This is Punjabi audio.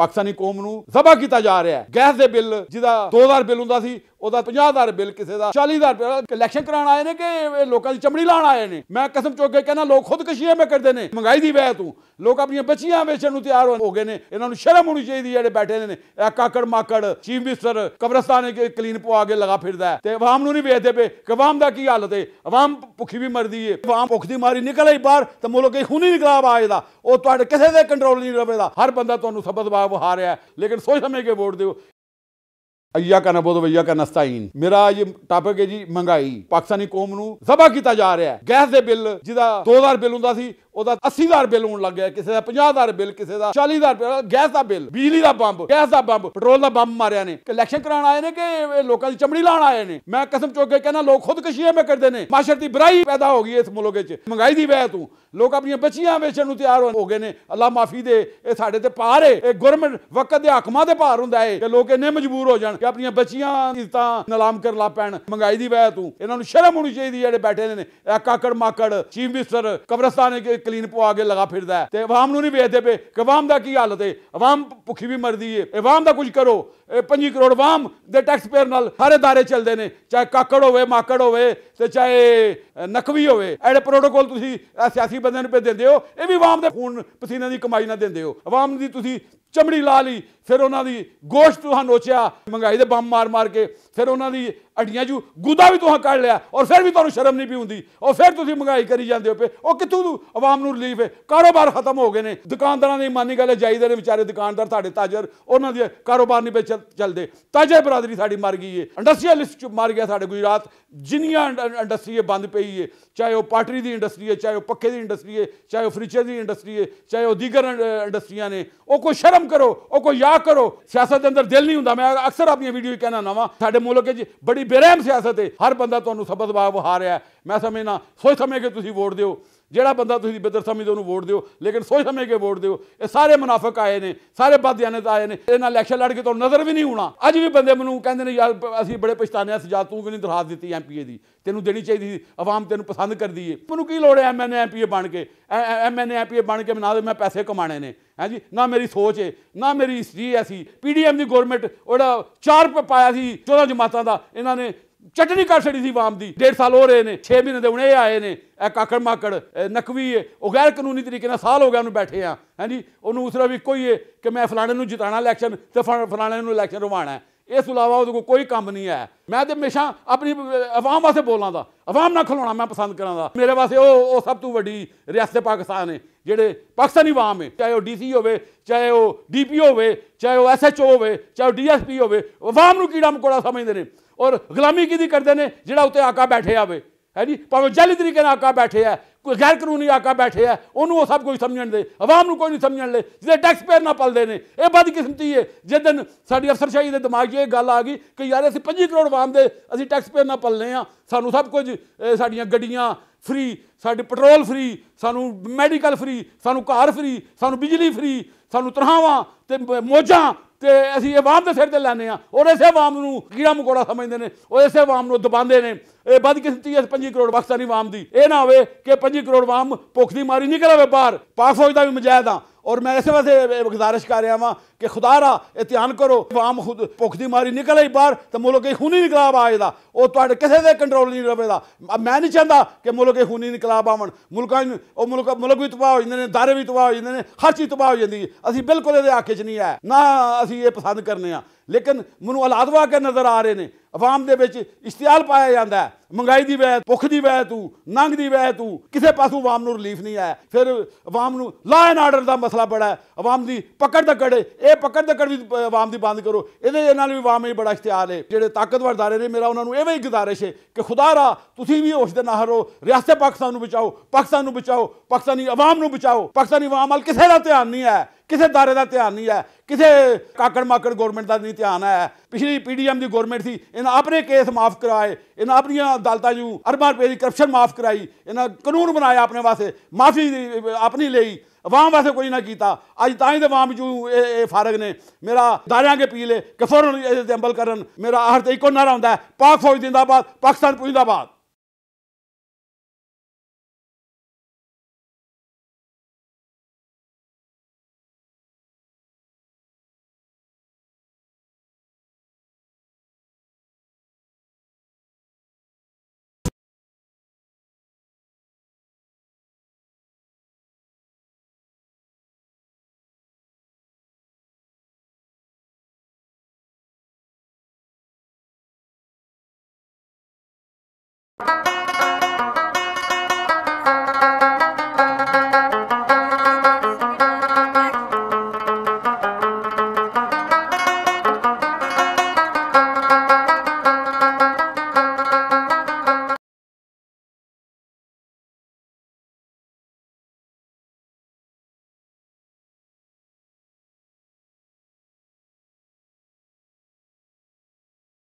ਪਾਕਿਸਤਾਨੀ ਕੌਮ ਨੂੰ ਜ਼ਬਾ ਕੀਤਾ ਜਾ ਰਿਹਾ ਹੈ ਗੈਸ ਦੇ ਬਿੱਲ ਜਿਹਦਾ 2000 ਬਿੱਲ ਹੁੰਦਾ ਸੀ ਉਹਦਾ 50000 ਬਿੱਲ ਕਿਸੇ ਦਾ 40000 ਰੁਪਏ ਕਲੈਕਸ਼ਨ ਕਰਾਉਣ ਆਏ ਨੇ ਕਿ ਇਹ ਲੋਕਾਂ ਦੀ ਚਮੜੀ ਲਾਣ ਆਏ ਨੇ ਮੈਂ ਕਸਮ ਚੁੱਕ ਕੇ ਕਹਿੰਦਾ ਲੋਕ ਖੁਦਕਸ਼ੀਆਂ ਮੇ ਕਰਦੇ ਨੇ ਮਹਿੰਗਾਈ ਦੀ ਵੈ ਤੂੰ ਲੋਕ ਆਪਣੀਆਂ ਬੱਚੀਆਂ ਵੇਚਣ ਨੂੰ ਤਿਆਰ ਹੋ ਗਏ ਨੇ ਇਹਨਾਂ ਨੂੰ ਸ਼ਰਮ ਹੋਣੀ ਚਾਹੀਦੀ ਜਿਹੜੇ ਬੈਠੇ ਨੇ ਇਹ ਕਾਕੜ ਮਾਕੜ ਚੀਫ ਕਬਰਸਤਾਨੇ ਕਬਰਸਤਾਨ ਕਲੀਨ ਪਵਾ ਕੇ ਲਗਾ ਫਿਰਦਾ ਤੇ ਆਵਾਮ ਨੂੰ ਨਹੀਂ ਵੇਚਦੇ ਪਏ ਕਿ ਆਵਾਮ ਦਾ ਕੀ ਹਾਲਤ ਹੈ ਆਵਾਮ ਭੁੱਖੀ ਵੀ ਮਰਦੀ ਏ ਆਵਾਮ ਭੁੱਖ ਦੀ ਮਾਰੀ ਨਿਕਲ ਆਈ ਬਾਹਰ ਤੇ ਮੁਲਕ ਹੀ ਖੂਨੀ ਨਿਕਲਾਬ ਆਏਦਾ ਉਹ ਤੁਹਾਡੇ ਕਿਸੇ ਦੇ ਕੰਟਰੋਲ ਨਹੀਂ ਰਵੇਦਾ ਹਰ ਬੰਦਾ ਤੁਹਾਨੂੰ ਸਬਦ ਬਾਗ ਵਹਾ ਲੇਕਿਨ ਸੋਚ ਸਮਝ ਕੇ ਵੋਟ ਦਿਓ ਅਈਆ ਕਾ ਬੋਦ ਵਈਆ ਕਾ ਨਸਤਾਈਨ ਮੇਰਾ ਇਹ ਟਾਪਿਕ ਹੈ ਜੀ ਮਹਿੰਗਾਈ ਪਾਕਿਸਤਾਨੀ ਕੌਮ ਨੂੰ ਜ਼ਬਾ ਕੀਤਾ ਜਾ ਰਿਹਾ ਹੈ ਗੈਸ ਦੇ ਬਿੱਲ ਜਿਹਦਾ 2000 ਬਿੱਲ ਹੁੰਦਾ ਸੀ ਉਹਦਾ ਹਜ਼ਾਰ ਬਿੱਲ ਹੋਣ ਲੱਗ ਗਿਆ ਕਿਸੇ ਦਾ 50 ਹਜ਼ਾਰ ਬਿੱਲ ਕਿਸੇ ਦਾ ਹਜ਼ਾਰ ਰੁਪਏ ਗੈਸ ਦਾ ਬਿੱਲ ਬਿਜਲੀ ਦਾ ਬੰਬ ਗੈਸ ਦਾ ਬੰਬ ਪੈਟਰੋਲ ਦਾ ਬੰਬ ਮਾਰਿਆ ਨੇ ਕਲੈਕਸ਼ਨ ਕਰਾਉਣ ਆਏ ਨੇ ਕਿ ਇਹ ਲੋਕਾਂ ਦੀ ਚਮੜੀ ਲਾਣ ਆਏ ਨੇ ਮੈਂ ਕਸਮ ਚੁੱਕ ਕੇ ਕਹਿੰਦਾ ਲੋਕ ਖੁਦਕਸ਼ੀਆਂ ਮੇ ਕਰਦੇ ਨੇ ਮਾਸ਼ਰ ਦੀ ਬੁਰਾਈ ਪੈਦਾ ਹੋ ਗਈ ਇਸ ਮੁਲਕ ਵਿੱਚ ਮਹਿੰਗਾਈ ਦੀ ਵਜ੍ਹਾ ਤੋਂ ਲੋਕ ਆਪਣੀਆਂ ਬੱਚੀਆਂ ਵੇਚਣ ਨੂੰ ਤਿਆਰ ਹੋ ਗਏ ਨੇ ਅੱਲਾ ਮਾਫੀ ਦੇ ਇਹ ਸਾਡੇ ਤੇ ਪਾਰ ਹੈ ਇਹ ਗਵਰਨਮੈਂਟ ਵਕਤ ਦੇ ਹਾਕਮਾਂ ਦੇ ਪਾਰ ਹੁੰਦਾ ਹੈ ਕਿ ਲੋਕ ਇੰਨੇ ਮਜਬੂਰ ਹੋ ਜਾਣ ਕਿ ਆਪਣੀਆਂ ਬੱਚੀਆਂ ਇੱਜ਼ਤਾਂ ਨਿਲਾਮ ਕਰ ਲਾ ਪੈਣ ਮਹਿੰਗਾਈ ਦੀ ਵਜ੍ਹਾ ਤੋਂ ਇਹਨਾਂ ਨੂੰ ਸ਼ਰਮ ਹੋਣੀ ਚਾਹੀਦੀ ਜਿਹੜੇ ਬੈਠੇ ਨੇ ਕਾਕੜ ਮਾਕੜ ਚੀਫ ਮਿਨਿਸਟਰ ਕਬਰਸਤਾਨ ਕਲੀਨ ਪਵਾ ਕੇ ਲਗਾ ਫਿਰਦਾ ਤੇ ਆਵਾਮ ਨੂੰ ਨਹੀਂ ਵੇਖਦੇ ਪਏ ਕਿ ਆਵਾਮ ਦਾ ਕੀ ਹਾਲਤ ਹੈ ਆਵਾਮ ਭੁੱਖੀ ਵੀ ਮਰਦੀ ਏ ਆਵਾਮ ਦਾ ਕੁਝ ਕਰੋ 5 ਕਰੋੜ ਆਵਾਮ ਦੇ ਟੈਕਸ ਪੇਅਰ ਨਾਲ ਸਾਰੇ ਦਾਰੇ ਚੱਲਦੇ ਨੇ ਚਾਹੇ ਕਾਕੜ ਹੋਵੇ ਮਾਕੜ ਹੋਵੇ ਤੇ ਚਾਹੇ ਨਕਵੀ ਹੋਵੇ ਐਡੇ ਪ੍ਰੋਟੋਕੋਲ ਤੁਸੀਂ ਸਿਆਸੀ ਬੰਦਿਆਂ ਨੂੰ ਪੇ ਦਿੰਦੇ ਹੋ ਇਹ ਵੀ ਆਵਾਮ ਦੇ ਖੂਨ ਪਸੀਨੇ ਦੀ ਕਮਾਈ ਨਾਲ ਦਿੰਦੇ ਹੋ ਆਵਾਮ ਦੀ ਤੁਸੀਂ ਚਮੜੀ ਲਾ ਲਈ ਫਿਰ ਉਹਨਾਂ ਦੀ ਗੋਸ਼ਤ ਤੁਹਾਨੂੰ ਨੋਚਿਆ ਮਹਿੰਗਾਈ ਦੇ ਬੰਮ ਮਾਰ ਮਾਰ ਕੇ ਫਿਰ ਉਹਨਾਂ ਦੀ ਅਡੀਆਂ ਜੂ ਗੁਦਾ ਵੀ ਤੁਸੀਂ ਕੱਢ ਲਿਆ ਔਰ ਫਿਰ ਵੀ ਤੁਹਾਨੂੰ ਸ਼ਰਮ ਨਹੀਂ ਵੀ ਹੁੰਦੀ ਔਰ ਫਿਰ ਤੁਸੀਂ ਮਹਿੰਗਾਈ ਕਰੀ ਜਾਂਦੇ ਹੋ ਪੇ ਉਹ ਕਿੱਥੋਂ ਆਵਾਮ ਨੂੰ ਰਿਲੀਫ ਹੈ ਕਾਰੋਬਾਰ ਖਤਮ ਹੋ ਗਏ ਨੇ ਦੁਕਾਨਦਾਰਾਂ ਦੀ ਮਾਨੀ ਗੱਲ ਜਾਈਦੇ ਵਿਚਾਰੇ ਦੁਕਾਨਦਾਰ ਤੁਹਾਡੇ ਤਾਜਰ ਉਹਨਾਂ ਦੇ ਕਾਰੋਬਾਰ ਨਹੀਂ ਚੱਲਦੇ ਤਾਜੇ ਬਰਾਦਰੀ ਸਾਡੀ ਮਰ ਗਈ ਹੈ ਇੰਡਸਟਰੀਅਲਿਸਟ ਮਰ ਗਿਆ ਸਾਡੇ ਗੁਜਰਾਤ ਜਿੰਨੀਆਂ ਇੰਡਸਟਰੀ ਬੰਦ ਪਈ ਹੈ ਚਾਹੇ ਉਹ ਪਾਟਰੀ ਦੀ ਇੰਡਸਟਰੀ ਹੈ ਚਾਹੇ ਉਹ ਪੱਕੇ ਦੀ ਇੰਡਸਟਰੀ ਹੈ ਚਾਹੇ ਉਹ ਫਰਨੀਚਰ ਦੀ ਇੰਡਸਟਰੀ ਹੈ ਚਾਹੇ ਉਹ ਦੀਗਰ ਇੰਡਸਟਰੀਆਂ ਨੇ ਉਹ ਕੋ ਸ਼ਰਮ ਕਰੋ ਉਹ ਕੋ ਯਾ ਕਰੋ ਸਿਆਸਤ ਦੇ ਅੰਦਰ ਦਿਲ ਨਹੀਂ ਹੁੰਦਾ ਮੈਂ ਅਕਸਰ ਆਪਣੀਆਂ ਵੀਡੀਓ ਕਹਿਣਾ ਵਾ ਸਾਡੇ ਮੁਲਕ ਵਿੱਚ ਬੜੀ ਬੇਰਹਿਮ ਸਿਆਸਤ ਹੈ ਹਰ ਬੰਦਾ ਤੁਹਾਨੂੰ ਸਬਦ ਬਾਬ ਵਹਾ ਰਿਹਾ ਮੈਂ ਸਮਝਣਾ ਸੋਚ ਸਮਝ ਕੇ ਤੁਸੀਂ ਵੋਟ ਦਿਓ ਜਿਹੜਾ ਬੰਦਾ ਤੁਸੀਂ ਬਿੱਦਰ ਸਮਝਦੇ ਉਹਨੂੰ ਵੋਟ ਦਿਓ ਲੇਕਿਨ ਸੋਚ ਸਮਝ ਕੇ ਵੋਟ ਦਿਓ ਇਹ ਸਾਰੇ ਮੁਨਾਫਕ ਆਏ ਨੇ ਸਾਰੇ ਨੇ ਆਏ ਨੇ ਇਹਨਾਂ ਇਲੈਕਸ਼ਨ ਲੜ ਕੇ ਤੁਹਾਨੂੰ ਨਜ਼ਰ ਵੀ ਨਹੀਂ ਹੋਣਾ ਅੱਜ ਵੀ ਬੰਦੇ ਮੈਨੂੰ ਕਹਿੰਦੇ ਨੇ ਯਾਰ ਅਸੀਂ ਬੜੇ ਪਛਤਾਨੇ ਆ ਸਜਾ ਤੂੰ ਵੀ ਨਹੀਂ ਦਰਖਾਸਤ ਦਿੱਤੀ ਐਮਪੀਏ ਦੀ ਤੈਨੂੰ ਦੇਣੀ ਚਾਹੀਦੀ ਸੀ ਆਵਾਮ ਤੈਨੂੰ ਪਸੰਦ ਕਰਦੀ ਏ ਮੈਨੂੰ ਕੀ ਲੋੜ ਐ ਐਮਐਨਏ ਐਮਪੀਏ ਬਣ ਕੇ ਐਮਐਨਏ ਐਮਪੀਏ ਬਣ ਕੇ ਦੇ ਮੈਂ ਪੈਸੇ ਕਮਾਣੇ ਨੇ ਹਾਂਜੀ ਨਾ ਮੇਰੀ ਸੋਚ ਏ ਨਾ ਮੇਰੀ ਹਿਸਟਰੀ ਐਸੀ ਪੀਡੀਐਮ ਦੀ ਗਵਰਨਮੈਂਟ ਉਹਦਾ ਚਾਰ ਪਾਇਆ ਸੀ 14 ਜਮਾਤਾਂ ਦਾ ਇਹਨਾਂ ਨੇ ਚਟਣੀ ਕਰ ਛੜੀ ਸੀ ਵਾਮ ਦੀ 1.5 ਸਾਲ ਹੋ ਰਹੇ ਨੇ 6 ਮਹੀਨੇ ਦੇ ਹੁਣੇ ਆਏ ਨੇ ਇਹ ਕਾਕੜ ਮਾਕੜ ਨਕਵੀ ਹੈ ਉਹ ਗੈਰ ਕਾਨੂੰਨੀ ਤਰੀਕੇ ਨਾਲ ਸਾਲ ਹੋ ਗਿਆ ਉਹਨੂੰ ਬੈਠੇ ਆ ਹਾਂਜੀ ਉਹਨੂੰ ਉਸਰਾ ਵੀ ਕੋਈ ਹੈ ਕਿ ਮੈਂ ਫਲਾਣੇ ਨੂੰ ਜਿਤਾਣਾ ਇਲੈਕਸ਼ਨ ਤੇ ਫਲਾਣੇ ਨੂੰ ਇਲੈਕਸ਼ਨ ਰਵਾਣਾ ਇਸ ਤੋਂ ਇਲਾਵਾ ਉਹਦੇ ਕੋਈ ਕੰਮ ਨਹੀਂ ਹੈ ਮੈਂ ਤੇ ਹਮੇਸ਼ਾ ਆਪਣੀ ਆਵਾਮ ਵਾਸਤੇ ਬੋਲਾਂ ਦਾ ਆਵਾਮ ਨਾਲ ਖਲੋਣਾ ਮੈਂ ਪਸੰਦ ਕਰਾਂਦਾ ਮੇਰੇ ਵਾਸਤੇ ਉਹ ਉਹ ਸਭ ਤੋਂ ਵੱਡੀ ਰਿਆਸਤ ਪਾਕਿਸਤਾਨ ਹੈ ਜਿਹੜੇ ਪਾਕਿਸਤਾਨੀ ਆਵਾਮ ਹੈ ਚਾਹੇ ਉਹ ਡੀਸੀ ਹੋਵੇ ਚਾਹੇ ਉਹ ਡੀਪੀ ਹੋਵੇ ਚਾਹੇ ਉਹ ਐਸਐਚਓ ਹੋਵੇ ਚਾਹੇ ਉਹ ਡੀਐਸਪੀ ਹੋਵੇ ਆਵਾਮ ਨੂੰ ਕੀੜਾ ਮਕੋੜਾ ਸਮਝਦੇ ਨੇ ਔਰ ਗੁਲਾਮੀ ਕਿਹਦੀ ਕਰਦੇ ਨੇ ਜਿਹੜਾ ਉੱਤੇ ਆਕਾ ਬੈਠੇ ਆਵੇ ਹੈ ਜੀ ਭਾਵੇਂ ਜਲੀ ਤਰੀਕੇ ਨਾਲ ਆਕਾ ਬੈਠੇ ਆ ਕੋਈ ਗੈਰ ਕਾਨੂੰਨੀ ਆਕਾ ਬੈਠੇ ਆ ਉਹਨੂੰ ਉਹ ਸਭ ਕੁਝ ਸਮਝਣ ਦੇ ਆਵਾਮ ਨੂੰ ਕੋਈ ਨਹੀਂ ਸਮਝਣ ਲੈ ਜਿਹੜੇ ਟੈਕਸ ਪੇਅਰ ਨਾ ਪਲਦੇ ਨੇ ਇਹ ਕਿਸਮਤੀ ਹੈ ਜਿਸ ਦਿਨ ਸਾਡੀ ਅਫਸਰਸ਼ਾਹੀ ਦੇ ਦਿਮਾਗ 'ਚ ਇਹ ਗੱਲ ਆ ਗਈ ਕਿ ਯਾਰ ਅਸੀਂ 25 ਕਰੋੜ ਆਵਾਮ ਦੇ ਅਸੀਂ ਟੈਕਸ ਪੇਅਰ ਨਾ ਪਲਨੇ ਆ ਸਾਨੂੰ ਸਭ ਕੁਝ ਸਾਡੀਆਂ ਗੱਡੀਆਂ ਫ੍ਰੀ ਸਾਡੇ ਪੈਟਰੋਲ ਫ੍ਰੀ ਸਾਨੂੰ ਮੈਡੀਕਲ ਫ੍ਰੀ ਸਾਨੂੰ ਕਾਰ ਫ੍ਰੀ ਸਾਨੂੰ ਬਿਜਲੀ ਫ੍ਰੀ ਸਾਨੂੰ ਤਰਹਾਵਾਂ ਤੇ ਮੋਜਾਂ ਤੇ ਅਸੀਂ ਇਹ ਆਵਾਮ ਦੇ ਸਿਰ ਤੇ ਲੈਨੇ ਆ ਔਰ ਇਸੇ ਆਵਾਮ ਨੂੰ ਕੀੜਾ ਮਕੋੜਾ ਸਮਝਦੇ ਨੇ ਔਰ ਇਸੇ ਆਵਾਮ ਨੂੰ ਦਬਾਉਂਦੇ ਨੇ ਇਹ ਕਿਸਮਤੀ ਹੈ 25 ਕਰੋੜ ਪਾਕਿਸਤਾਨੀ ਆਵਾਮ ਦੀ ਇਹ ਨਾ ਹੋਵੇ ਕਿ 25 ਕਰੋੜ ਵਾਮ ਭੁੱਖ ਦੀ ਮਾਰੀ ਨਹੀਂ ਕਰਾ ਵਪਾਰ ਪਾਕ ਫੌਜ ਦਾ ਵੀ ਮਜਾਇਦ ਆ ਔਰ ਮੈਂ ਇਸੇ ਵਾਸਤੇ ਗੁਜ਼ਾਰਿਸ਼ ਕਰ ਰਿਹਾ ਵਾਂ ਕਿ ਖੁਦਾ ਰਾ ਇਤਿਆਨ ਕਰੋ ਆਮ ਖੁਦ ਭੁੱਖ ਦੀ ਮਾਰੀ ਨਿਕਲ ਆਈ ਬਾਹਰ ਤੇ ਮੁਲਕ ਇਹ ਖੂਨੀ ਇਨਕਲਾਬ ਆ ਆਏਦਾ ਉਹ ਤੁਹਾਡੇ ਕਿਸੇ ਦੇ ਕੰਟਰੋਲ ਨਹੀਂ ਰਹੇਗਾ ਮੈਂ ਨਹੀਂ ਚਾਹੁੰਦਾ ਕਿ ਮੁਲਕ ਇਹ ਖੂਨੀ ਇਨਕਲਾਬ ਆਵਣ ਮੁਲਕਾਂ ਉਹ ਮੁਲਕ ਮੁਲਕ ਵੀ ਤਬਾਹ ਹੋ ਜਾਂਦੇ ਨੇ ਦਾਰੇ ਵੀ ਤਬਾਹ ਹੋ ਜਾਂਦੇ ਨੇ ਹਰ ਚੀਜ਼ ਤਬਾਹ ਹੋ ਜਾਂਦੀ ਹੈ ਅਸੀਂ ਬਿਲਕੁਲ ਇਹਦੇ ਆਖੇ 'ਚ ਨਹੀਂ ਆ ਨਾ ਅਸੀਂ ਇਹ ਪਸੰਦ ਕਰਨੇ ਆ ਲੇਕਿਨ ਮੈਨੂੰ ਅਲਾਦਵਾ ਕੇ ਨਜ਼ਰ ਆ ਰਹੇ ਨੇ ਆਵਾਮ ਦੇ ਵਿੱਚ ਇਸ਼ਤਿਆਲ ਪਾਇਆ ਜਾਂਦਾ ਮੰਗਾਈ ਦੀ ਵੈ ਭੁੱਖ ਦੀ ਵੈ ਤੂੰ ਨੰਗ ਦੀ ਵੈ ਤੂੰ ਕਿਸੇ ਪਾਸੋਂ ਆਵਾਮ ਨੂੰ ਰਿਲੀਫ ਨਹੀਂ ਆਇਆ ਫਿਰ ਆਵਾਮ ਨੂੰ ਲਾ ਐਂਡ ਆਰਡਰ ਦਾ ਮਸਲਾ ਮਸਲਾ ਬੜਾ ਆਵਾਮ ਦੀ ਪਕੜ ਤੱਕੜ ਇਹ ਪਕੜ ਤੱਕੜ ਵੀ ਆਵਾਮ ਦੀ ਬੰਦ ਕਰੋ ਇਹਦੇ ਨਾਲ ਵੀ ਆਵਾਮ ਹੀ ਬੜਾ ਇਖਤਿਆਰ ਹੈ ਜਿਹੜੇ ਤਾਕਤਵਰ ਦਾਰੇ ਨੇ ਮੇਰਾ ਉਹਨਾਂ ਨੂੰ ਐਵੇਂ ਹੀ ਗੁਜ਼ਾਰਿਸ਼ ਹੈ ਕਿ ਖੁਦਾ ਰਾ ਤੁਸੀਂ ਵੀ ਹੋਸ਼ ਦੇ ਨਾ ਹਰੋ ਰਿਆਸਤ ਪਾਕਿਸਤਾਨ ਨੂੰ ਬਚਾਓ ਪਾਕਿਸਤਾਨ ਨੂੰ ਬਚਾਓ ਪਾਕਿਸਤਾਨੀ ਆਵਾਮ ਨੂੰ ਬਚਾਓ ਪਾਕਿਸਤਾਨੀ ਆਵਾਮ ਹਲ ਕਿਸੇ ਦਾ ਧਿਆਨ ਨਹੀਂ ਹੈ ਕਿਸੇ ਦਾਰੇ ਦਾ ਧਿਆਨ ਨਹੀਂ ਹੈ ਕਿਸੇ ਕਾਕੜ ਮਾਕੜ ਗਵਰਨਮੈਂਟ ਦਾ ਨਹੀਂ ਧਿਆਨ ਹੈ ਪਿਛਲੀ ਪੀਡੀਐਮ ਦੀ ਗਵਰਨਮੈਂਟ ਸੀ ਇਹਨਾਂ ਆਪਣੇ ਕੇਸ ਮਾਫ ਕਰਾਏ ਇਹਨਾਂ ਆਪਣੀਆਂ ਅਦਾਲਤਾਂ ਨੂੰ ਅਰਬਾਂ ਰੁਪਏ ਦੀ ਕਰਪਸ਼ਨ ਮਾਫ ਕਰਾਈ ਇਹਨਾਂ ਕਾਨੂੰਨ ਬਣਾਇਆ ਆਪਣੇ ਵਾਸਤੇ ਮਾਫੀ ਆਪਣੀ ਲਈ ਆਵਾਮ ਵਾਸਤੇ ਕੁਝ ਨਾ ਕੀਤਾ ਅੱਜ ਤਾਂ ਹੀ ਤੇ ਆਵਾਮ ਜੂ ਇਹ ਫਾਰਗ ਨੇ ਮੇਰਾ ਦਾਰਿਆਂ ਕੇ ਪੀਲੇ ਕਿ ਫੌਰਨ ਅੰਬਲ ਕਰਨ ਮੇਰਾ ਆਹਰ ਤੇ ਇੱਕੋ ਨਾਰਾ ਹੁੰਦਾ ਪਾਕ ਫੌਜ ਜ਼ਿੰਦਾਬਾਦ ਪਾਕਿਸਤਾਨ ਜ਼ਿੰਦਾਬਾਦ you